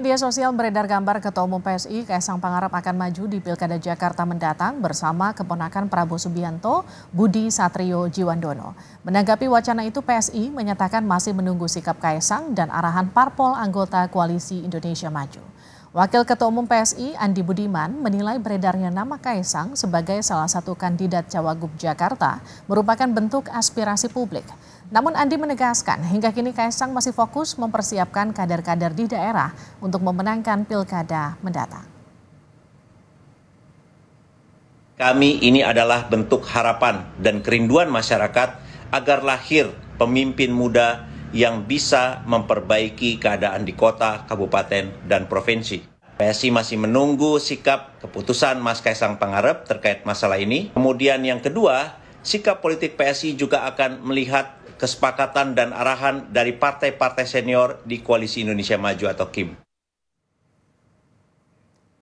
Media sosial beredar gambar Ketua Umum PSI Kaisang Pangarap akan maju di Pilkada Jakarta mendatang bersama keponakan Prabowo Subianto, Budi Satrio Jiwandono. Menanggapi wacana itu, PSI menyatakan masih menunggu sikap Kaisang dan arahan parpol anggota Koalisi Indonesia Maju. Wakil Ketua Umum PSI Andi Budiman menilai beredarnya nama Kaisang sebagai salah satu kandidat Cawagup Jakarta merupakan bentuk aspirasi publik. Namun Andi menegaskan hingga kini Kaisang masih fokus mempersiapkan kader-kader di daerah untuk memenangkan pilkada mendatang. Kami ini adalah bentuk harapan dan kerinduan masyarakat agar lahir pemimpin muda yang bisa memperbaiki keadaan di kota, kabupaten, dan provinsi. PSI masih menunggu sikap keputusan Mas Kaisang Pangarep terkait masalah ini. Kemudian yang kedua, sikap politik PSI juga akan melihat kesepakatan dan arahan dari partai-partai senior di Koalisi Indonesia Maju atau KIM.